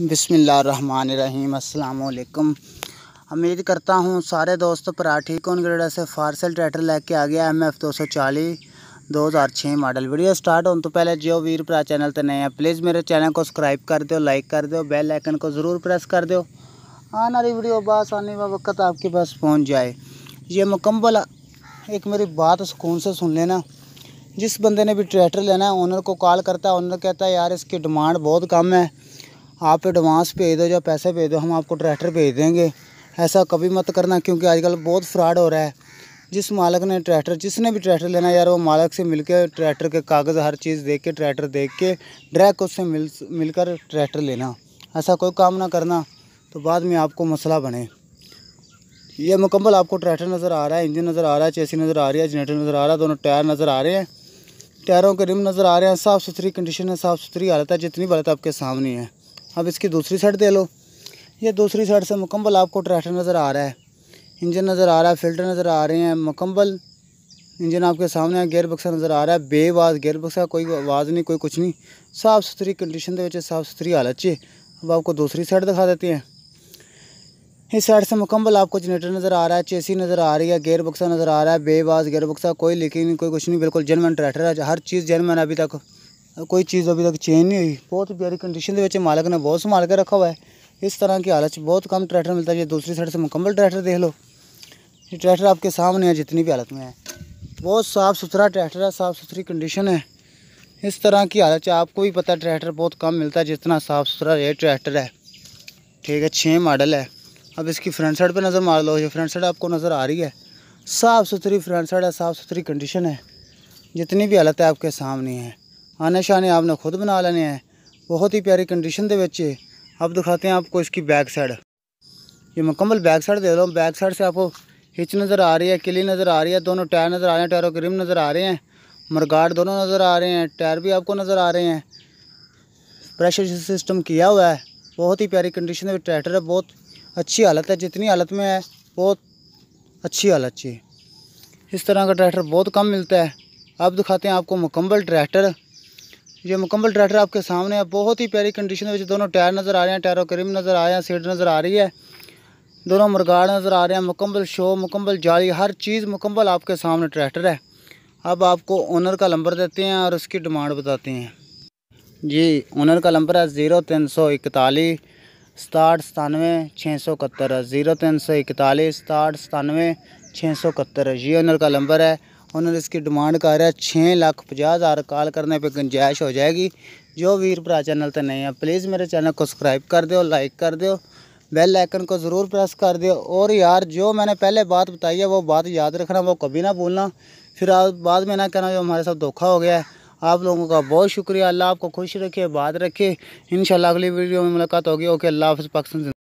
अस्सलाम वालेकुम उम्मीद करता हूँ सारे दोस्त पराठी कौन ग्रेडर से फारसल ट्रैक्टर लेके आ गया एम एफ दो सौ चालीस दो हज़ार छः मॉडल वीडियो स्टार्ट होने तो पहले जो वीर भरा चैनल तो नए हैं प्लीज़ मेरे चैनल को सब्सक्राइब कर दो लाइक कर दो बेल आइकन को ज़रूर प्रेस कर दो आने वाली वीडियो बसानी व वक्त आपके पास पहुँच जाए ये मुकम्मल एक मेरी बात सुकून से सुन लेना जिस बंदे ने भी ट्रैक्टर लेना है ओनर को कॉल करता है ओनर कहता है यार इसकी डिमांड बहुत कम है आप एडवांस भेज दो या पैसे भेज दो हम आपको ट्रैक्टर भेज देंगे ऐसा कभी मत करना क्योंकि आजकल बहुत फ्रॉड हो रहा है जिस मालक ने ट्रैक्टर जिसने भी ट्रैक्टर लेना यार वो मालक से मिलकर ट्रैक्टर के कागज़ हर चीज़ देख के ट्रैक्टर देख के डायरेक्ट उससे मिल मिलकर ट्रैक्टर लेना ऐसा कोई काम ना करना तो बाद में आपको मसला बने ये मुकम्मल आपको ट्रैक्टर नज़र आ रहा है इंजन नज़र आ रहा है चेसी नज़र आ रही है जनरेटर नज़र आ रहा है दोनों टायर नज़र आ रहे हैं टायरों के रिम नज़र आ रहे हैं साफ़ सुथरी कंडीशन है साफ़ सुथरी हालत है जितनी हालत आपके सामने है अब इसकी दूसरी साइड दे लो ये दूसरी साइड से मुकम्मल आपको ट्रैक्टर नज़र आ रहा है इंजन नज़र आ रहा है फिल्टर नज़र आ रहे हैं मुकम्मल इंजन आपके सामने है गेयर बक्सा नज़र आ रहा है बेवाज़ गेयर बक्सा कोई आवाज़ नहीं कोई कुछ नहीं साफ़ सुथरी कंडीशन के साफ़ सुथरी हालत च अब आपको दूसरी साइड दिखा देते हैं इस साइड से मुकम्मल आपको जनरेटर नज़र आ रहा है चेसी नज़र आ रही है गेयर बक्सा नज़र आ रहा है बेबाज गेयर बक्सा कोई लेकिन नहीं कोई कुछ नहीं बिल्कुल जेनवन ट्रैक्टर है हर चीज़ जेनवन अभी तक कोई चीज़ अभी तक चेंज नहीं हुई बहुत प्यारी कंडीशन के बच्चे मालक ने बहुत संभाल के रखा हुआ है इस तरह की हालत बहुत कम ट्रैक्टर मिलता है जो दूसरी साइड से मुकम्मल ट्रैक्टर देख लो ये ट्रैक्टर आपके सामने है जितनी भी हालत में है बहुत साफ़ सुथरा ट्रैक्टर है साफ़ सुथरी कंडीशन है इस तरह की हालत है आपको भी पता है ट्रैक्टर बहुत कम मिलता है जितना साफ़ सुथरा ये ट्रैक्टर है ठीक है छः मॉडल है अब इसकी फ्रंट साइड पे नज़र मार लो ये फ्रंट साइड आपको नज़र आ रही है साफ़ सुथरी फ्रंट साइड है साफ़ सुथरी कंडीशन है जितनी भी हालत है आपके सामने है आने हाँ, शाने आपने खुद बना लेने हैं बहुत ही प्यारी कंडीशन के बच्चे अब दिखाते हैं आपको इसकी बैक साइड ये मुकम्मल बैक साइड दे रहा हूँ बैक साइड से आपको हिच नज़र आ रही है किली नज़र आ रही है दोनों टायर नज़र आ रहे हैं टायरों के रिम नज़र आ रहे हैं मरगाट दोनों नज़र आ रहे हैं टायर भी आपको नज़र आ रहे हैं प्रेशर सिस्टम किया हुआ है बहुत ही प्यारी कंडीशन में ट्रैक्टर है बहुत अच्छी हालत है जितनी हालत में है बहुत अच्छी हालत चाहिए इस तरह का ट्रैक्टर बहुत कम मिलता है अब दिखाते हैं आपको मुकम्मल ट्रैक्टर ये मुकम्मल ट्रैक्टर आपके सामने है बहुत ही प्यारी कंडीशन में दोनों टायर नज़र आ रहे हैं टायरों करीम नज़र आ रहे हैं सीट नज़र आ रही है दोनों मुरगाड़ नज़र आ रहे हैं मुकम्मल शो मुकम्मल जाली हर चीज़ मुकम्मल आपके सामने ट्रैक्टर है अब आपको ओनर का नंबर देते हैं और उसकी डिमांड बताते हैं जी ओनर का नंबर है ज़ीरो तीन सौ इकतालीस सताहठ सतानवे छः सौ इकहत्तर है ज़ीरो तीन सौ इकतालीस सताहठ सतानवे छः सौ इकहत्तर है ये ओनर का नंबर है उन्होंने इसकी डिमांड कर रहा है छः लाख पचास हज़ार कॉल करने पे गुंजाइश हो जाएगी जो वीर भरा चैनल तो नहीं है प्लीज़ मेरे चैनल को सब्सक्राइब कर दो लाइक कर दो बेल आइकन को ज़रूर प्रेस कर दो और यार जो मैंने पहले बात बताई है वो बात याद रखना वो कभी ना भूलना फिर आप बाद में ना कहना जो हमारे साथ धोखा हो गया है आप लोगों का बहुत शुक्रिया अल्लाह आपको खुश रखे बात रखे इन अगली वीडियो में मुलाकात होगी ओके अल्लाह हाफ़ पाकिस्तान